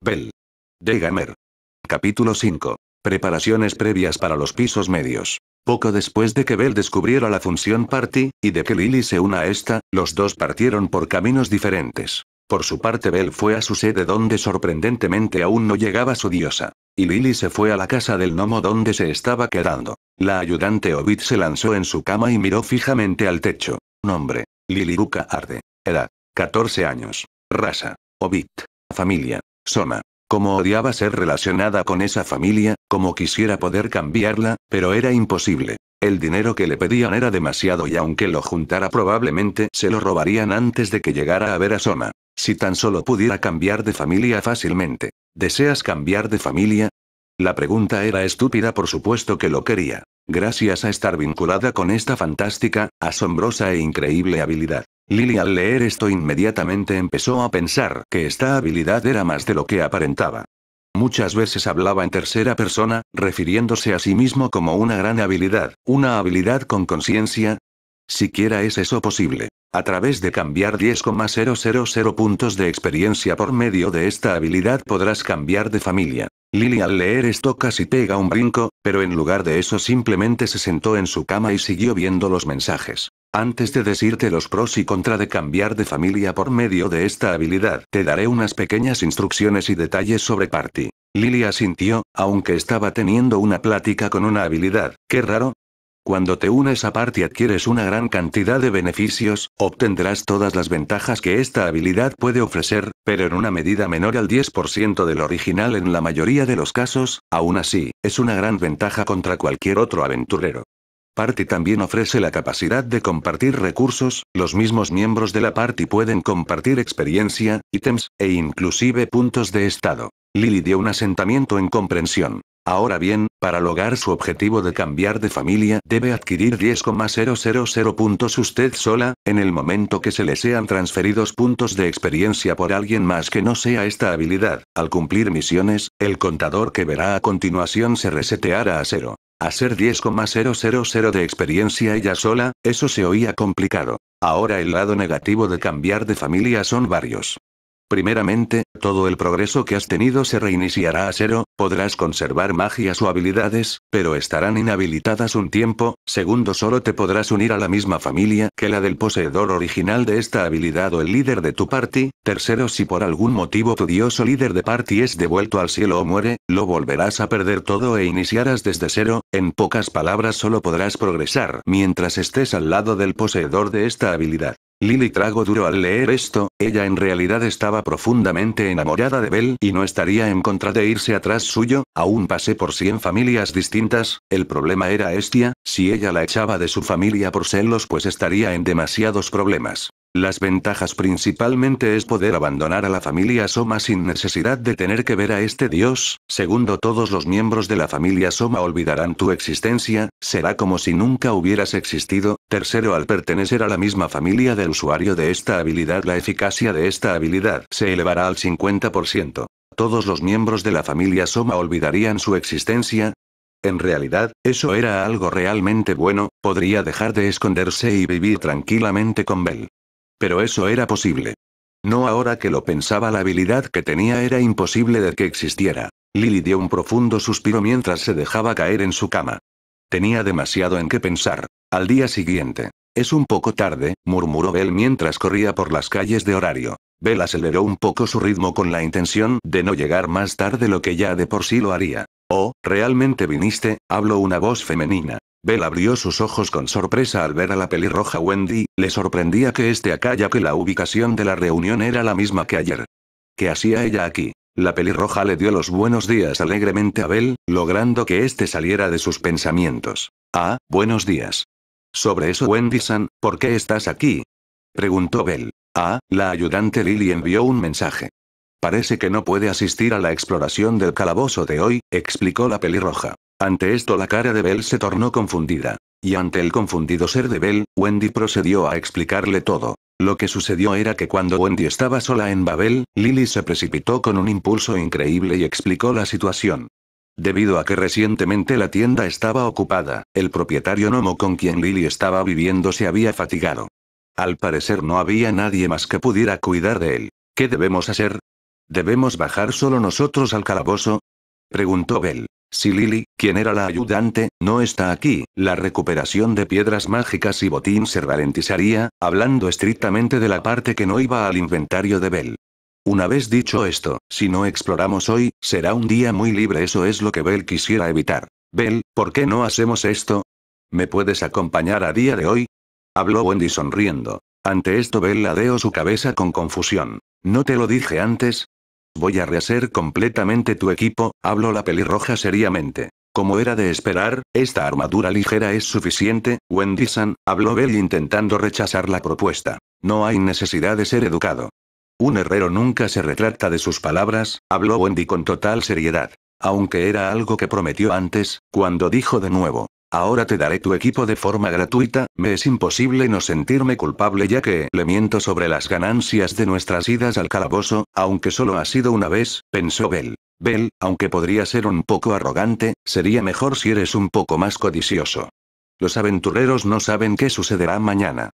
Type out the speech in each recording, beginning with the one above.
Bell. De Gamer. Capítulo 5. Preparaciones previas para los pisos medios. Poco después de que Bell descubriera la función party, y de que Lily se una a esta, los dos partieron por caminos diferentes. Por su parte Bell fue a su sede donde sorprendentemente aún no llegaba su diosa. Y Lily se fue a la casa del gnomo donde se estaba quedando. La ayudante Ovid se lanzó en su cama y miró fijamente al techo. Nombre. Lily Luca Arde. Edad. 14 años. Raza. Ovid. Familia. Soma. Como odiaba ser relacionada con esa familia, como quisiera poder cambiarla, pero era imposible. El dinero que le pedían era demasiado y aunque lo juntara probablemente se lo robarían antes de que llegara a ver a Soma. Si tan solo pudiera cambiar de familia fácilmente. ¿Deseas cambiar de familia? La pregunta era estúpida, por supuesto que lo quería. Gracias a estar vinculada con esta fantástica, asombrosa e increíble habilidad. Lily al leer esto inmediatamente empezó a pensar que esta habilidad era más de lo que aparentaba. Muchas veces hablaba en tercera persona, refiriéndose a sí mismo como una gran habilidad, una habilidad con conciencia. Siquiera es eso posible. A través de cambiar 10,000 puntos de experiencia por medio de esta habilidad podrás cambiar de familia. Lily al leer esto casi pega un brinco, pero en lugar de eso simplemente se sentó en su cama y siguió viendo los mensajes. Antes de decirte los pros y contra de cambiar de familia por medio de esta habilidad, te daré unas pequeñas instrucciones y detalles sobre Party. Lily asintió, aunque estaba teniendo una plática con una habilidad, qué raro, cuando te unes a Party adquieres una gran cantidad de beneficios, obtendrás todas las ventajas que esta habilidad puede ofrecer, pero en una medida menor al 10% del original en la mayoría de los casos, aún así, es una gran ventaja contra cualquier otro aventurero. Party también ofrece la capacidad de compartir recursos, los mismos miembros de la Party pueden compartir experiencia, ítems, e inclusive puntos de estado. Lily dio un asentamiento en comprensión. Ahora bien, para lograr su objetivo de cambiar de familia debe adquirir 10,000 puntos usted sola, en el momento que se le sean transferidos puntos de experiencia por alguien más que no sea esta habilidad. Al cumplir misiones, el contador que verá a continuación se reseteará a cero. Hacer 10,000 de experiencia ella sola, eso se oía complicado. Ahora el lado negativo de cambiar de familia son varios. Primeramente, todo el progreso que has tenido se reiniciará a cero, podrás conservar magias o habilidades, pero estarán inhabilitadas un tiempo, segundo solo te podrás unir a la misma familia que la del poseedor original de esta habilidad o el líder de tu party, tercero si por algún motivo tu dios o líder de party es devuelto al cielo o muere, lo volverás a perder todo e iniciarás desde cero, en pocas palabras solo podrás progresar mientras estés al lado del poseedor de esta habilidad. Lily trago duro al leer esto, ella en realidad estaba profundamente enamorada de Bell y no estaría en contra de irse atrás suyo, aún pasé por 100 familias distintas, el problema era Estia, si ella la echaba de su familia por celos pues estaría en demasiados problemas. Las ventajas principalmente es poder abandonar a la familia Soma sin necesidad de tener que ver a este dios, segundo todos los miembros de la familia Soma olvidarán tu existencia, será como si nunca hubieras existido, tercero al pertenecer a la misma familia del usuario de esta habilidad la eficacia de esta habilidad se elevará al 50%. Todos los miembros de la familia Soma olvidarían su existencia, en realidad, eso era algo realmente bueno, podría dejar de esconderse y vivir tranquilamente con Bell. Pero eso era posible. No ahora que lo pensaba la habilidad que tenía era imposible de que existiera. Lily dio un profundo suspiro mientras se dejaba caer en su cama. Tenía demasiado en qué pensar. Al día siguiente. Es un poco tarde, murmuró Bell mientras corría por las calles de horario. Bell aceleró un poco su ritmo con la intención de no llegar más tarde lo que ya de por sí lo haría. Oh, realmente viniste, habló una voz femenina. Bell abrió sus ojos con sorpresa al ver a la pelirroja Wendy, le sorprendía que esté acá ya que la ubicación de la reunión era la misma que ayer. ¿Qué hacía ella aquí? La pelirroja le dio los buenos días alegremente a Bell, logrando que éste saliera de sus pensamientos. Ah, buenos días. Sobre eso Wendy-san, ¿por qué estás aquí? Preguntó Bell. Ah, la ayudante Lily envió un mensaje. Parece que no puede asistir a la exploración del calabozo de hoy, explicó la pelirroja. Ante esto la cara de Bell se tornó confundida. Y ante el confundido ser de Bell, Wendy procedió a explicarle todo. Lo que sucedió era que cuando Wendy estaba sola en Babel, Lily se precipitó con un impulso increíble y explicó la situación. Debido a que recientemente la tienda estaba ocupada, el propietario Nomo con quien Lily estaba viviendo se había fatigado. Al parecer no había nadie más que pudiera cuidar de él. ¿Qué debemos hacer? ¿Debemos bajar solo nosotros al calabozo? Preguntó Bell. Si Lily, quien era la ayudante, no está aquí, la recuperación de piedras mágicas y botín se ralentizaría, hablando estrictamente de la parte que no iba al inventario de Bell. Una vez dicho esto, si no exploramos hoy, será un día muy libre, eso es lo que Bell quisiera evitar. Bell, ¿por qué no hacemos esto? ¿Me puedes acompañar a día de hoy? Habló Wendy sonriendo. Ante esto Bell ladeó su cabeza con confusión. ¿No te lo dije antes? Voy a rehacer completamente tu equipo, habló la pelirroja seriamente. Como era de esperar, esta armadura ligera es suficiente, Wendy-san, habló Bell intentando rechazar la propuesta. No hay necesidad de ser educado. Un herrero nunca se retracta de sus palabras, habló Wendy con total seriedad. Aunque era algo que prometió antes, cuando dijo de nuevo, Ahora te daré tu equipo de forma gratuita, me es imposible no sentirme culpable ya que le miento sobre las ganancias de nuestras idas al calabozo, aunque solo ha sido una vez, pensó Bell. Bell, aunque podría ser un poco arrogante, sería mejor si eres un poco más codicioso. Los aventureros no saben qué sucederá mañana.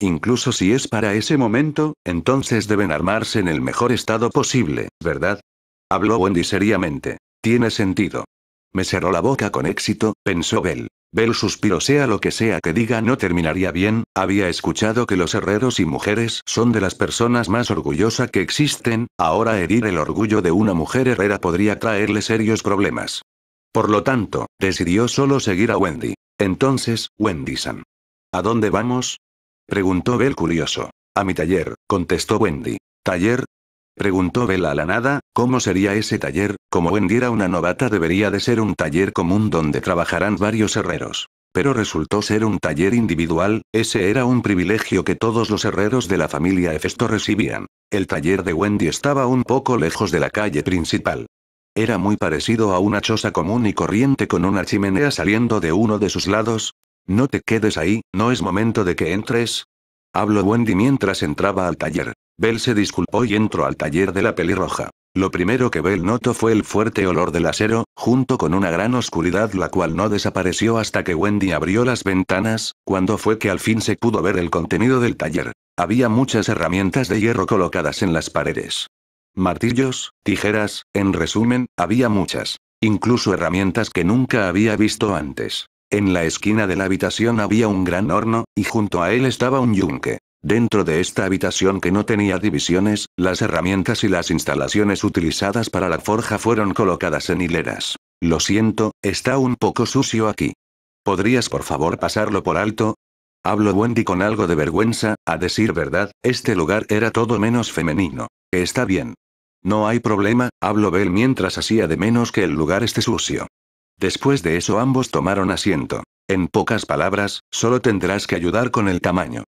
Incluso si es para ese momento, entonces deben armarse en el mejor estado posible, ¿verdad? Habló Wendy seriamente. Tiene sentido. Me cerró la boca con éxito, pensó Bell. Bell suspiró sea lo que sea que diga no terminaría bien, había escuchado que los herreros y mujeres son de las personas más orgullosas que existen, ahora herir el orgullo de una mujer herrera podría traerle serios problemas. Por lo tanto, decidió solo seguir a Wendy. Entonces, Wendy-san. ¿A dónde vamos? Preguntó Bell curioso. A mi taller, contestó Wendy. ¿Taller? Preguntó Bell a la nada, ¿cómo sería ese taller? Como Wendy era una novata debería de ser un taller común donde trabajarán varios herreros. Pero resultó ser un taller individual, ese era un privilegio que todos los herreros de la familia Efesto recibían. El taller de Wendy estaba un poco lejos de la calle principal. Era muy parecido a una choza común y corriente con una chimenea saliendo de uno de sus lados. No te quedes ahí, no es momento de que entres. Habló Wendy mientras entraba al taller. Bell se disculpó y entró al taller de la pelirroja. Lo primero que Bell notó fue el fuerte olor del acero, junto con una gran oscuridad la cual no desapareció hasta que Wendy abrió las ventanas, cuando fue que al fin se pudo ver el contenido del taller. Había muchas herramientas de hierro colocadas en las paredes. Martillos, tijeras, en resumen, había muchas. Incluso herramientas que nunca había visto antes. En la esquina de la habitación había un gran horno, y junto a él estaba un yunque. Dentro de esta habitación que no tenía divisiones, las herramientas y las instalaciones utilizadas para la forja fueron colocadas en hileras. Lo siento, está un poco sucio aquí. ¿Podrías por favor pasarlo por alto? Hablo Wendy con algo de vergüenza, a decir verdad, este lugar era todo menos femenino. Está bien. No hay problema, hablo Bell mientras hacía de menos que el lugar esté sucio. Después de eso ambos tomaron asiento. En pocas palabras, solo tendrás que ayudar con el tamaño.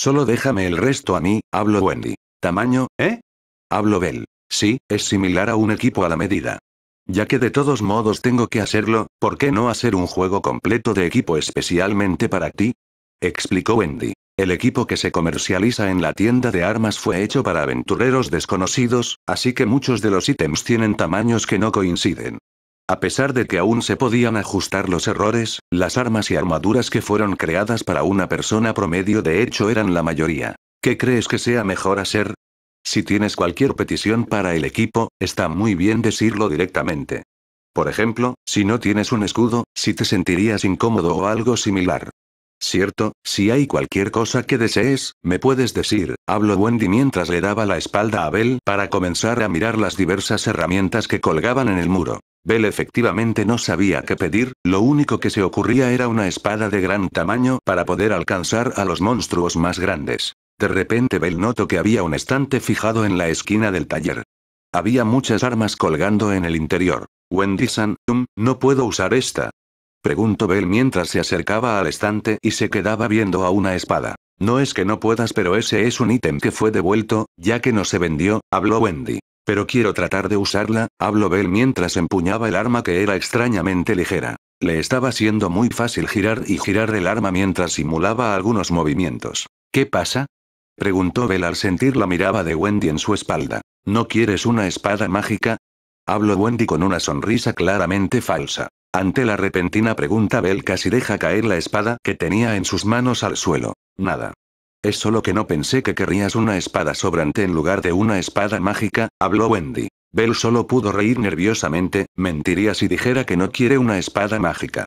Solo déjame el resto a mí, hablo Wendy. Tamaño, ¿eh? Hablo Bell. Sí, es similar a un equipo a la medida. Ya que de todos modos tengo que hacerlo, ¿por qué no hacer un juego completo de equipo especialmente para ti? Explicó Wendy. El equipo que se comercializa en la tienda de armas fue hecho para aventureros desconocidos, así que muchos de los ítems tienen tamaños que no coinciden. A pesar de que aún se podían ajustar los errores, las armas y armaduras que fueron creadas para una persona promedio de hecho eran la mayoría. ¿Qué crees que sea mejor hacer? Si tienes cualquier petición para el equipo, está muy bien decirlo directamente. Por ejemplo, si no tienes un escudo, si te sentirías incómodo o algo similar. Cierto, si hay cualquier cosa que desees, me puedes decir, habló Wendy mientras le daba la espalda a Abel para comenzar a mirar las diversas herramientas que colgaban en el muro. Bell efectivamente no sabía qué pedir, lo único que se ocurría era una espada de gran tamaño para poder alcanzar a los monstruos más grandes. De repente Bell notó que había un estante fijado en la esquina del taller. Había muchas armas colgando en el interior. Wendy San, no puedo usar esta. Preguntó Bell mientras se acercaba al estante y se quedaba viendo a una espada. No es que no puedas, pero ese es un ítem que fue devuelto, ya que no se vendió, habló Wendy. Pero quiero tratar de usarla, habló Bell mientras empuñaba el arma que era extrañamente ligera. Le estaba siendo muy fácil girar y girar el arma mientras simulaba algunos movimientos. ¿Qué pasa? Preguntó Bell al sentir la mirada de Wendy en su espalda. ¿No quieres una espada mágica? Habló Wendy con una sonrisa claramente falsa. Ante la repentina pregunta Bell casi deja caer la espada que tenía en sus manos al suelo. Nada. Es solo que no pensé que querrías una espada sobrante en lugar de una espada mágica, habló Wendy. Bell solo pudo reír nerviosamente, mentiría si dijera que no quiere una espada mágica.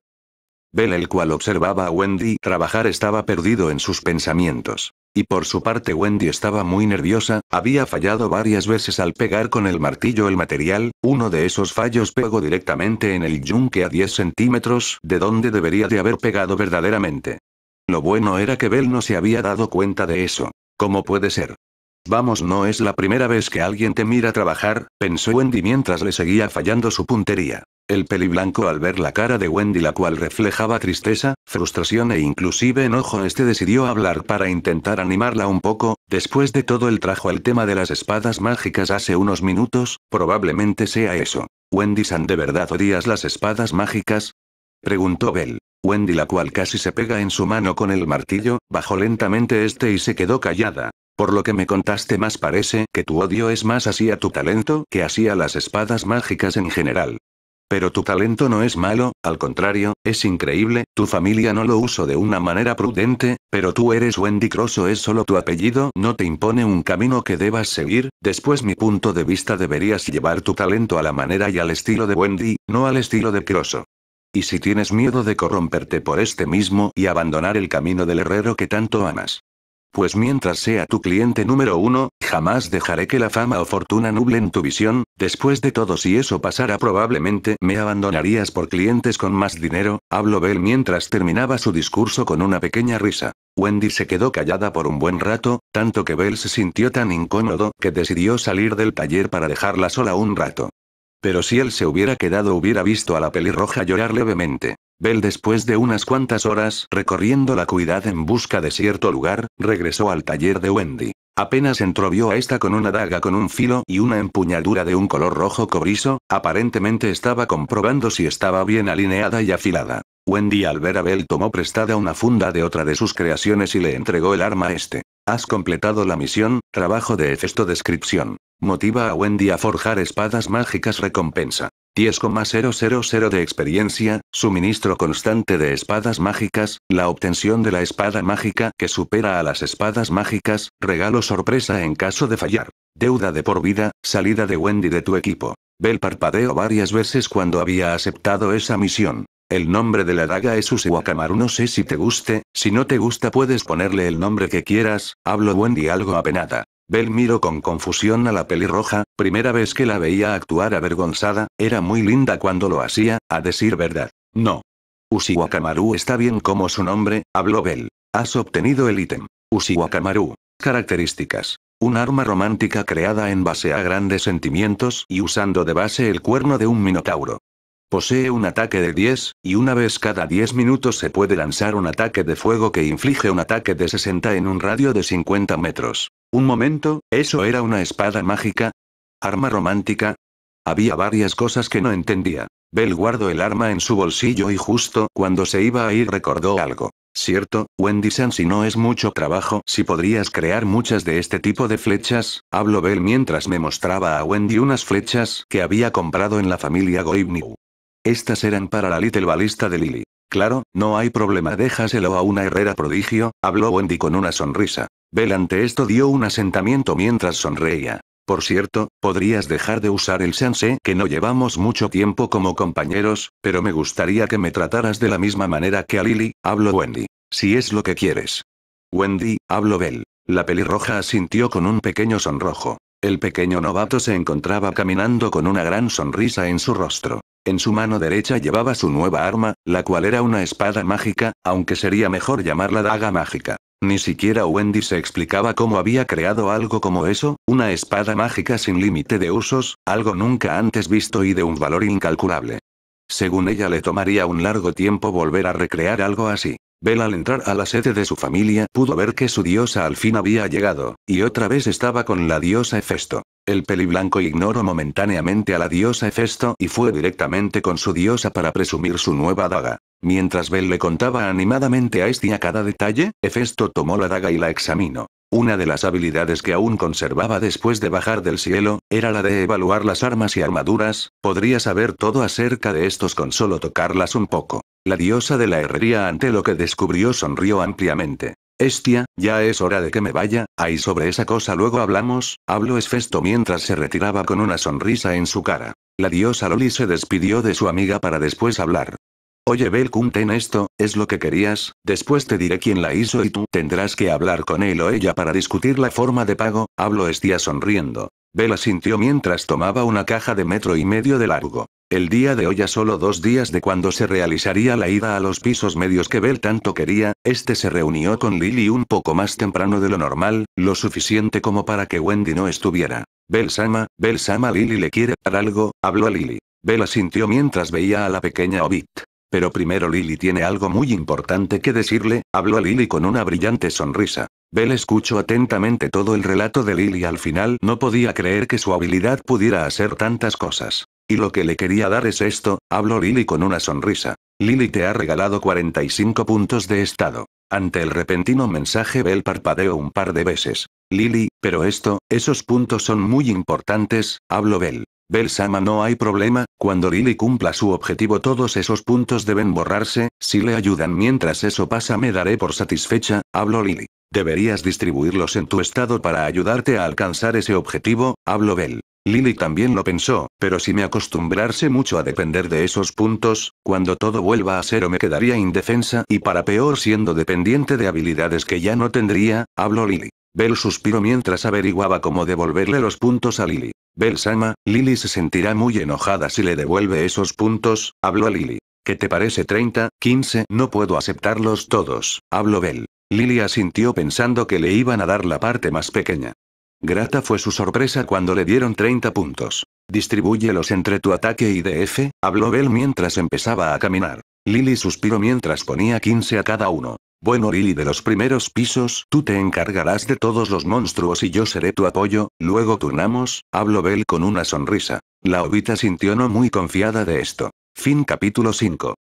Bell, el cual observaba a Wendy trabajar, estaba perdido en sus pensamientos. Y por su parte Wendy estaba muy nerviosa, había fallado varias veces al pegar con el martillo el material, uno de esos fallos pegó directamente en el yunque a 10 centímetros de donde debería de haber pegado verdaderamente. Lo bueno era que Bell no se había dado cuenta de eso. ¿Cómo puede ser? Vamos, no es la primera vez que alguien te mira trabajar, pensó Wendy mientras le seguía fallando su puntería. El peliblanco al ver la cara de Wendy la cual reflejaba tristeza, frustración e inclusive enojo este decidió hablar para intentar animarla un poco, después de todo el trajo al tema de las espadas mágicas hace unos minutos, probablemente sea eso. Wendy San, ¿de verdad odias las espadas mágicas? Preguntó Bell. Wendy la cual casi se pega en su mano con el martillo, bajó lentamente este y se quedó callada. Por lo que me contaste más parece que tu odio es más así a tu talento que así a las espadas mágicas en general. Pero tu talento no es malo, al contrario, es increíble, tu familia no lo uso de una manera prudente, pero tú eres Wendy Crosso es solo tu apellido, no te impone un camino que debas seguir, después mi punto de vista deberías llevar tu talento a la manera y al estilo de Wendy, no al estilo de Crosso. Y si tienes miedo de corromperte por este mismo y abandonar el camino del herrero que tanto amas. Pues mientras sea tu cliente número uno, jamás dejaré que la fama o fortuna nublen tu visión, después de todo si eso pasara probablemente me abandonarías por clientes con más dinero, habló Bell mientras terminaba su discurso con una pequeña risa. Wendy se quedó callada por un buen rato, tanto que Bell se sintió tan incómodo que decidió salir del taller para dejarla sola un rato. Pero si él se hubiera quedado hubiera visto a la pelirroja llorar levemente. Bell después de unas cuantas horas recorriendo la cuidad en busca de cierto lugar, regresó al taller de Wendy. Apenas entró vio a esta con una daga con un filo y una empuñadura de un color rojo cobrizo, aparentemente estaba comprobando si estaba bien alineada y afilada. Wendy al ver a Bell tomó prestada una funda de otra de sus creaciones y le entregó el arma a este. Has completado la misión, trabajo de efecto Descripción. Motiva a Wendy a forjar espadas mágicas recompensa. 10,000 de experiencia, suministro constante de espadas mágicas, la obtención de la espada mágica que supera a las espadas mágicas, regalo sorpresa en caso de fallar. Deuda de por vida, salida de Wendy de tu equipo. Bell parpadeo varias veces cuando había aceptado esa misión. El nombre de la daga es Usiwakamaru No sé si te guste, si no te gusta puedes ponerle el nombre que quieras, hablo Wendy algo apenada. Bell miró con confusión a la pelirroja, primera vez que la veía actuar avergonzada, era muy linda cuando lo hacía, a decir verdad. No. Usiwakamaru está bien como su nombre, habló Bell. Has obtenido el ítem. Usiwakamaru. Características. Un arma romántica creada en base a grandes sentimientos y usando de base el cuerno de un minotauro. Posee un ataque de 10, y una vez cada 10 minutos se puede lanzar un ataque de fuego que inflige un ataque de 60 en un radio de 50 metros. Un momento, ¿eso era una espada mágica? ¿Arma romántica? Había varias cosas que no entendía. Bell guardó el arma en su bolsillo y justo cuando se iba a ir recordó algo. Cierto, Wendy San, si no es mucho trabajo, si podrías crear muchas de este tipo de flechas, habló Bell mientras me mostraba a Wendy unas flechas que había comprado en la familia Goibniu. Estas eran para la Little Balista de Lily. Claro, no hay problema, déjaselo a una herrera prodigio, habló Wendy con una sonrisa. Bell ante esto dio un asentamiento mientras sonreía. Por cierto, podrías dejar de usar el chance que no llevamos mucho tiempo como compañeros, pero me gustaría que me trataras de la misma manera que a Lily, habló Wendy. Si es lo que quieres. Wendy, habló Bell. La pelirroja asintió con un pequeño sonrojo. El pequeño novato se encontraba caminando con una gran sonrisa en su rostro. En su mano derecha llevaba su nueva arma, la cual era una espada mágica, aunque sería mejor llamarla daga mágica. Ni siquiera Wendy se explicaba cómo había creado algo como eso, una espada mágica sin límite de usos, algo nunca antes visto y de un valor incalculable. Según ella le tomaría un largo tiempo volver a recrear algo así. Bel al entrar a la sede de su familia pudo ver que su diosa al fin había llegado, y otra vez estaba con la diosa Hefesto. El peliblanco ignoró momentáneamente a la diosa Hefesto y fue directamente con su diosa para presumir su nueva daga. Mientras Bel le contaba animadamente a Estia cada detalle, Hefesto tomó la daga y la examinó. Una de las habilidades que aún conservaba después de bajar del cielo, era la de evaluar las armas y armaduras, podría saber todo acerca de estos con solo tocarlas un poco. La diosa de la herrería ante lo que descubrió sonrió ampliamente. Estia, ya es hora de que me vaya, ahí sobre esa cosa luego hablamos, habló Esfesto mientras se retiraba con una sonrisa en su cara. La diosa Loli se despidió de su amiga para después hablar. Oye Bel, ten esto, es lo que querías, después te diré quién la hizo y tú tendrás que hablar con él o ella para discutir la forma de pago, habló Estía sonriendo. Bella sintió mientras tomaba una caja de metro y medio de largo. El día de hoy a solo dos días de cuando se realizaría la ida a los pisos medios que Bel tanto quería, este se reunió con Lily un poco más temprano de lo normal, lo suficiente como para que Wendy no estuviera. Bell sama, Bell sama Lily le quiere dar algo, habló a Lily. Bella sintió mientras veía a la pequeña Obit. Pero primero Lily tiene algo muy importante que decirle, habló a Lily con una brillante sonrisa. Bell escuchó atentamente todo el relato de Lily al final no podía creer que su habilidad pudiera hacer tantas cosas. Y lo que le quería dar es esto, habló Lily con una sonrisa. Lily te ha regalado 45 puntos de estado. Ante el repentino mensaje Bell parpadeó un par de veces. Lily, pero esto, esos puntos son muy importantes, habló Bell. Bell-sama no hay problema, cuando Lily cumpla su objetivo todos esos puntos deben borrarse, si le ayudan mientras eso pasa me daré por satisfecha, hablo Lily. Deberías distribuirlos en tu estado para ayudarte a alcanzar ese objetivo, hablo Bell. Lily también lo pensó, pero si me acostumbrarse mucho a depender de esos puntos, cuando todo vuelva a cero me quedaría indefensa y para peor siendo dependiente de habilidades que ya no tendría, habló Lily. Bell suspiró mientras averiguaba cómo devolverle los puntos a Lily. Sama, Lily se sentirá muy enojada si le devuelve esos puntos, habló a Lily. ¿Qué te parece 30, 15? No puedo aceptarlos todos, habló Bel. Lily asintió pensando que le iban a dar la parte más pequeña. Grata fue su sorpresa cuando le dieron 30 puntos. Distribúyelos entre tu ataque y DF, habló Bell mientras empezaba a caminar. Lily suspiró mientras ponía 15 a cada uno. Bueno Lily de los primeros pisos, tú te encargarás de todos los monstruos y yo seré tu apoyo, luego turnamos, habló Bell con una sonrisa. La Obita sintió no muy confiada de esto. Fin capítulo 5.